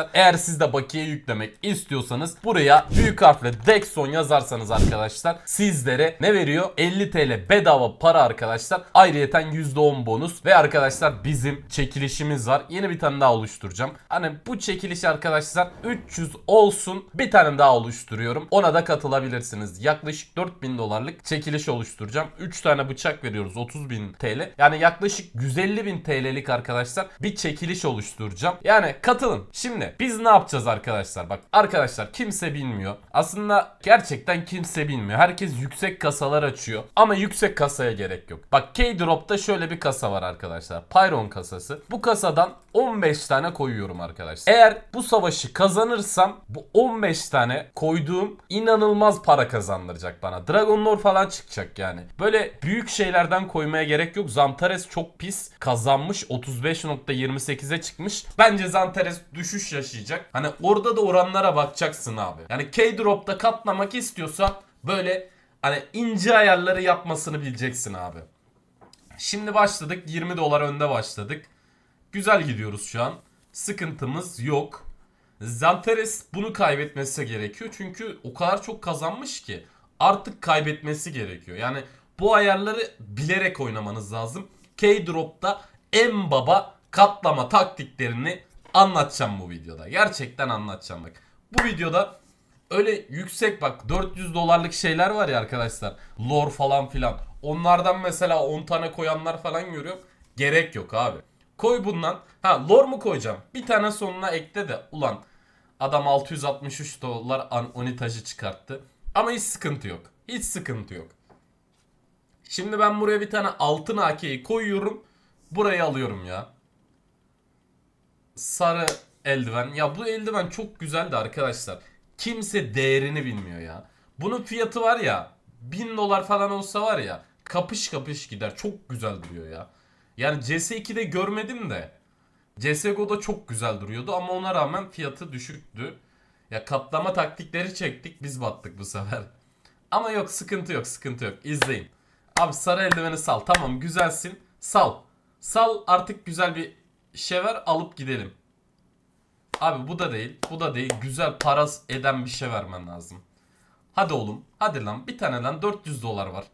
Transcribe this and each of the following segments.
arkadaşlar. Eğer siz de bakiye yüklemek istiyorsanız buraya büyük harfle Dexon yazarsanız arkadaşlar sizlere ne veriyor? 50 TL bedava para arkadaşlar. Ayrıyeten %10 bonus ve arkadaşlar bizim çekilişimiz var. Yeni bir tane daha oluşturacağım. Hani bu çekiliş arkadaşlar 300 olsun bir tane daha oluşturuyorum. Ona da katılabilirsiniz. Yaklaşık 4000 dolarlık çekiliş oluşturacağım. 3 tane bıçak veriyoruz 30.000 TL. Yani yaklaşık 150.000 TL'lik arkadaşlar bir çekiliş oluşturacağım. Yani katılın. Şimdi biz ne yapacağız arkadaşlar? Bak arkadaşlar kimse bilmiyor. Aslında gerçekten kimse bilmiyor. Herkes yüksek kasalar açıyor. Ama yüksek kasaya gerek yok. Bak K-Drop'ta şöyle bir kasa var arkadaşlar. Pyron kasası. Bu kasadan 15 tane koyuyorum arkadaşlar. Eğer bu savaşı kazanırsam bu 15 tane koyduğum inanılmaz para kazandıracak bana. Dragon Lore falan çıkacak yani. Böyle büyük şeylerden koymaya gerek yok. Zantares çok pis kazanmış. 35.28'e çıkmış. Bence Zantares düşüş taşıyacak. Hani orada da oranlara bakacaksın abi. Yani K-Drop'ta katlamak istiyorsan böyle hani ince ayarları yapmasını bileceksin abi. Şimdi başladık. 20 dolar önde başladık. Güzel gidiyoruz şu an. Sıkıntımız yok. Zanteres bunu kaybetmesi gerekiyor. Çünkü o kadar çok kazanmış ki artık kaybetmesi gerekiyor. Yani bu ayarları bilerek oynamanız lazım. K-Drop'ta en baba katlama taktiklerini Anlatacağım bu videoda. Gerçekten anlatacağım bak. Bu videoda öyle yüksek bak 400 dolarlık şeyler var ya arkadaşlar. Lore falan filan. Onlardan mesela 10 tane koyanlar falan görüyorum. Gerek yok abi. Koy bundan. Ha lore mu koyacağım? Bir tane sonuna ekle de. Ulan adam 663 dolar onitajı çıkarttı. Ama hiç sıkıntı yok. Hiç sıkıntı yok. Şimdi ben buraya bir tane altın AK'yi koyuyorum. Burayı alıyorum ya sarı eldiven. Ya bu eldiven çok güzeldi arkadaşlar. Kimse değerini bilmiyor ya. Bunun fiyatı var ya 1000 dolar falan olsa var ya kapış kapış gider. Çok güzel duruyor ya. Yani CS2'de görmedim de CSGO'da çok güzel duruyordu ama ona rağmen fiyatı düşüktü. Ya katlama taktikleri çektik biz battık bu sefer. Ama yok sıkıntı yok sıkıntı yok izleyin. Abi sarı eldiveni sal tamam güzelsin sal. Sal artık güzel bir şever alıp gidelim. Abi bu da değil. Bu da değil. Güzel paras eden bir şey vermen lazım. Hadi oğlum. Hadi lan. Bir tane lan 400 dolar var.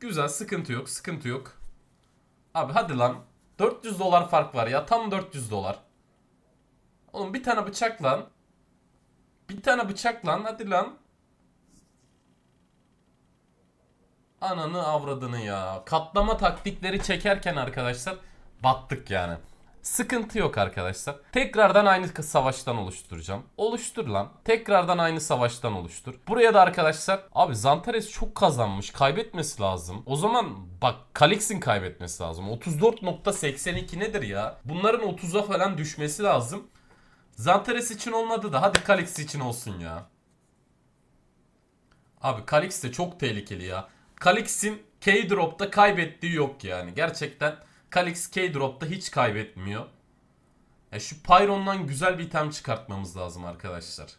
Güzel. Sıkıntı yok. Sıkıntı yok. Abi hadi lan. 400 dolar fark var ya. Tam 400 dolar. Oğlum bir tane bıçak lan. Bir tane bıçak lan. Hadi lan. Ananı avradını ya. Katlama taktikleri çekerken arkadaşlar Battık yani. Sıkıntı yok arkadaşlar. Tekrardan aynı savaştan oluşturacağım. Oluştur lan. Tekrardan aynı savaştan oluştur. Buraya da arkadaşlar abi Zantares çok kazanmış. Kaybetmesi lazım. O zaman bak Kalix'in kaybetmesi lazım. 34.82 nedir ya? Bunların 30'a falan düşmesi lazım. Zantares için olmadı da hadi Kalix için olsun ya. Abi Kalix de çok tehlikeli ya. Kalix'in K-Drop'ta kaybettiği yok yani. Gerçekten Kalix K-Drop'ta hiç kaybetmiyor. Yani şu Pyron'dan güzel bir item çıkartmamız lazım arkadaşlar.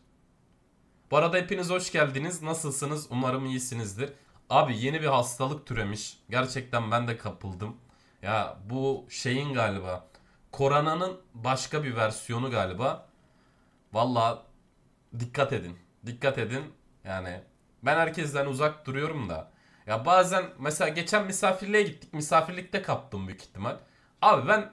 Bu arada hepiniz hoş geldiniz. Nasılsınız? Umarım iyisinizdir. Abi yeni bir hastalık türemiş. Gerçekten ben de kapıldım. Ya bu şeyin galiba. Korona'nın başka bir versiyonu galiba. Valla dikkat edin. Dikkat edin. Yani ben herkesten uzak duruyorum da. Ya bazen mesela geçen misafirliğe gittik. Misafirlikte kaptım büyük ihtimal. Abi ben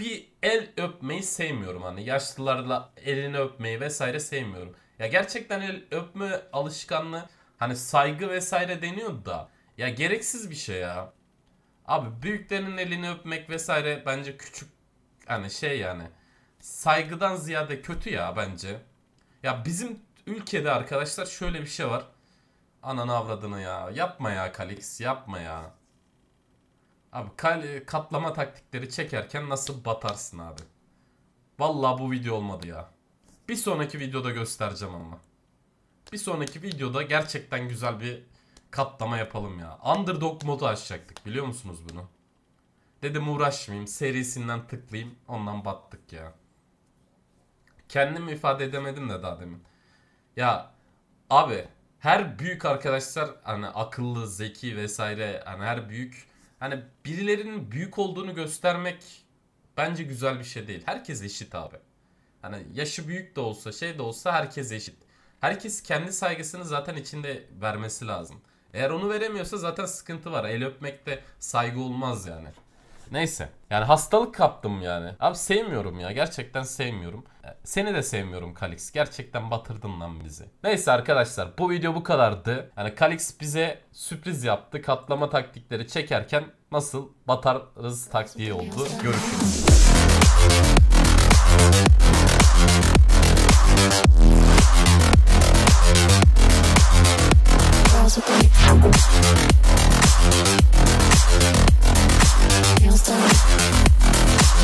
bir el öpmeyi sevmiyorum hani yaşlılarla elini öpmeyi vesaire sevmiyorum. Ya gerçekten el öpme alışkanlığı hani saygı vesaire deniyor da ya gereksiz bir şey ya. Abi büyüklerin elini öpmek vesaire bence küçük hani şey yani saygıdan ziyade kötü ya bence. Ya bizim ülkede arkadaşlar şöyle bir şey var. Ananı avradını ya. Yapma ya Kalix yapma ya. Abi kal kaplama taktikleri çekerken nasıl batarsın abi. Vallahi bu video olmadı ya. Bir sonraki videoda göstereceğim ama. Bir sonraki videoda gerçekten güzel bir katlama yapalım ya. Underdog modu açacaktık biliyor musunuz bunu? Dedim uğraşmayayım serisinden tıklayayım ondan battık ya. Kendim ifade edemedim de daha demin. Ya abi her büyük arkadaşlar hani akıllı, zeki vesaire hani her büyük hani birilerinin büyük olduğunu göstermek bence güzel bir şey değil. Herkes eşit abi. Hani yaşı büyük de olsa şey de olsa herkes eşit. Herkes kendi saygısını zaten içinde vermesi lazım. Eğer onu veremiyorsa zaten sıkıntı var. El öpmekte saygı olmaz yani. Neyse. Yani hastalık kaptım yani. Abi sevmiyorum ya. Gerçekten sevmiyorum. E, seni de sevmiyorum Kalix. Gerçekten batırdın lan bizi. Neyse arkadaşlar bu video bu kadardı. Yani Kalix bize sürpriz yaptı. Katlama taktikleri çekerken nasıl batarız taktiği oldu. Görüşürüz.